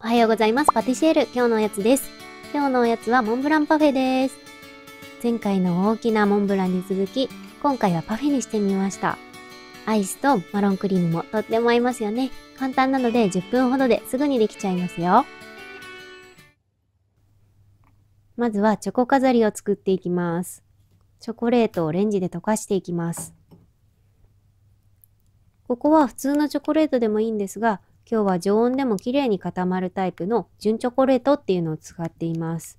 おはようございます。パティシエール、今日のおやつです。今日のおやつはモンブランパフェです。前回の大きなモンブランに続き、今回はパフェにしてみました。アイスとマロンクリームもとっても合いますよね。簡単なので10分ほどですぐにできちゃいますよ。まずはチョコ飾りを作っていきます。チョコレートをレンジで溶かしていきます。ここは普通のチョコレートでもいいんですが、今日は常温でも綺麗に固まるタイプの純チョコレートっていうのを使っています。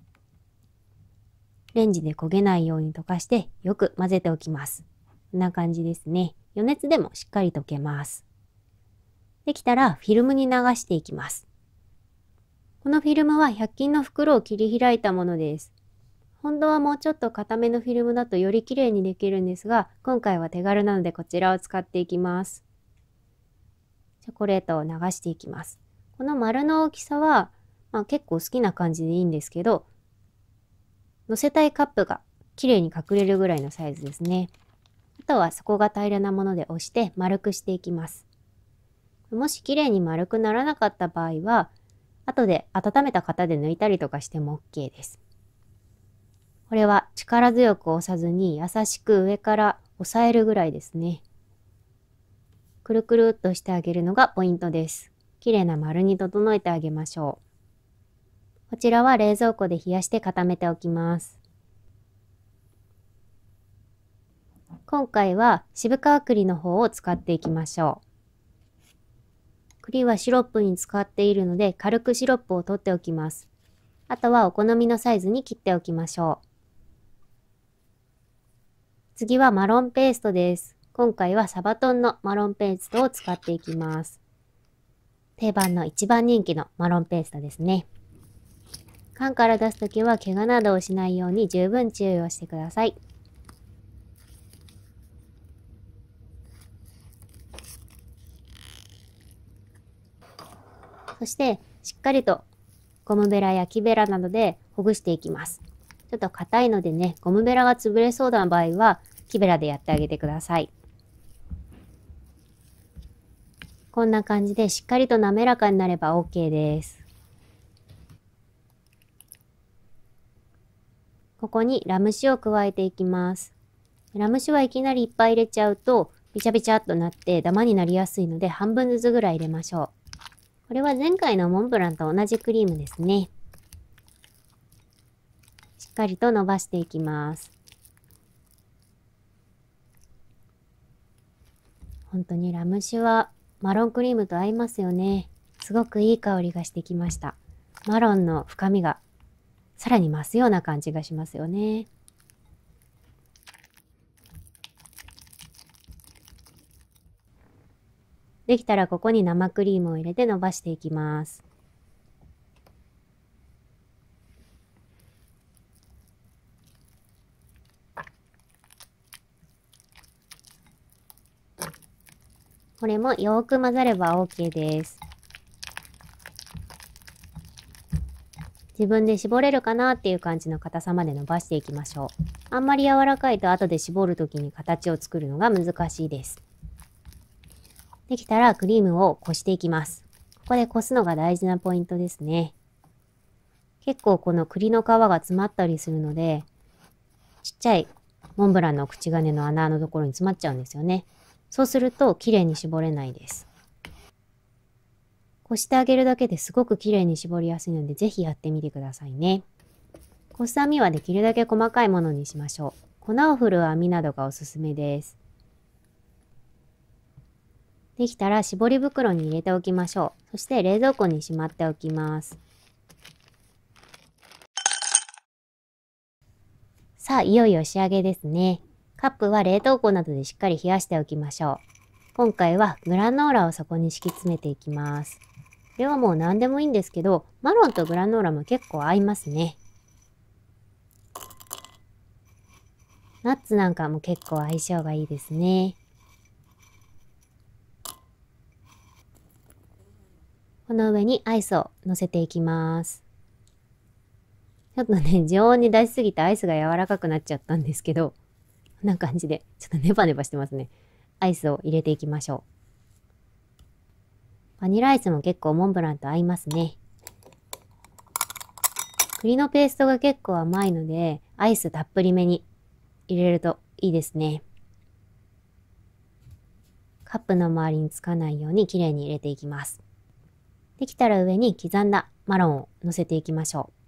レンジで焦げないように溶かしてよく混ぜておきます。こんな感じですね。余熱でもしっかり溶けます。できたらフィルムに流していきます。このフィルムは100均の袋を切り開いたものです。本当はもうちょっと固めのフィルムだとより綺麗にできるんですが、今回は手軽なのでこちらを使っていきます。チョコレートを流していきます。この丸の大きさは、まあ、結構好きな感じでいいんですけど、乗せたいカップが綺麗に隠れるぐらいのサイズですね。あとは底が平らなもので押して丸くしていきます。もし綺麗に丸くならなかった場合は、後で温めた型で抜いたりとかしても OK です。これは力強く押さずに優しく上から押さえるぐらいですね。くるくるっとしてあげるのがポイントです。綺麗な丸に整えてあげましょう。こちらは冷蔵庫で冷やして固めておきます。今回は渋皮栗の方を使っていきましょう。栗はシロップに使っているので軽くシロップを取っておきます。あとはお好みのサイズに切っておきましょう。次はマロンペーストです。今回はサバトンのマロンペーストを使っていきます。定番の一番人気のマロンペーストですね。缶から出すときは怪我などをしないように十分注意をしてください。そしてしっかりとゴムベラや木べらなどでほぐしていきます。ちょっと硬いのでね、ゴムベラが潰れそうな場合は木べらでやってあげてください。こんな感じでしっかりと滑らかになれば OK です。ここにラム酒を加えていきます。ラム酒はいきなりいっぱい入れちゃうと、びちゃびちゃっとなってダマになりやすいので半分ずつぐらい入れましょう。これは前回のモンブランと同じクリームですね。しっかりと伸ばしていきます。本当にラム酒はマロンクリームと合いますよね。すごくいい香りがしてきました。マロンの深みがさらに増すような感じがしますよね。できたらここに生クリームを入れて伸ばしていきます。これもよーく混ざれば OK です。自分で絞れるかなっていう感じの硬さまで伸ばしていきましょう。あんまり柔らかいと後で絞る時に形を作るのが難しいです。できたらクリームをこしていきます。ここでこすのが大事なポイントですね。結構この栗の皮が詰まったりするので、ちっちゃいモンブランの口金の穴のところに詰まっちゃうんですよね。そうすると綺麗に絞れないです。こしてあげるだけですごく綺麗に絞りやすいので、ぜひやってみてくださいね。こす網みはできるだけ細かいものにしましょう。粉を振る編みなどがおすすめです。できたら絞り袋に入れておきましょう。そして冷蔵庫にしまっておきます。さあ、いよいよ仕上げですね。カップは冷凍庫などでしっかり冷やしておきましょう。今回はグラノーラをそこに敷き詰めていきます。これはもう何でもいいんですけど、マロンとグラノーラも結構合いますね。ナッツなんかも結構相性がいいですね。この上にアイスを乗せていきます。ちょっとね、常温に出しすぎてアイスが柔らかくなっちゃったんですけど、こんな感じで、ちょっとネバネバしてますね。アイスを入れていきましょう。バニラアイスも結構モンブランと合いますね。栗のペーストが結構甘いので、アイスたっぷりめに入れるといいですね。カップの周りにつかないようにきれいに入れていきます。できたら上に刻んだマロンを乗せていきましょう。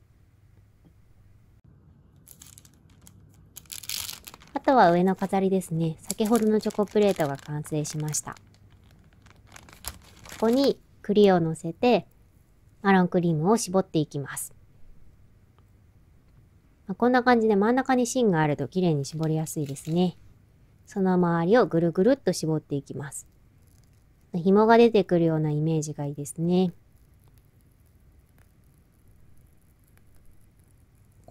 とは上の飾りですね。先ほどのチョコプレートが完成しました。ここに栗を乗せて、マロンクリームを絞っていきます。まあ、こんな感じで真ん中に芯があると綺麗に絞りやすいですね。その周りをぐるぐるっと絞っていきます。紐が出てくるようなイメージがいいですね。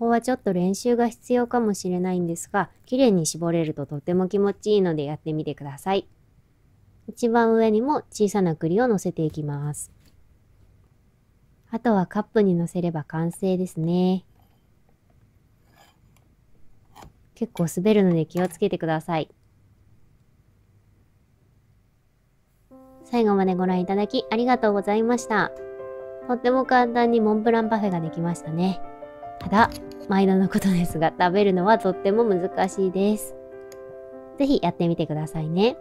こはちょっと練習が必要かもしれないんですが、綺麗に絞れるととても気持ちいいのでやってみてください。一番上にも小さな栗を乗せていきます。あとはカップに乗せれば完成ですね。結構滑るので気をつけてください。最後までご覧いただきありがとうございました。とっても簡単にモンブランパフェができましたね。ただ、毎度のことですが、食べるのはとっても難しいです。ぜひやってみてくださいね。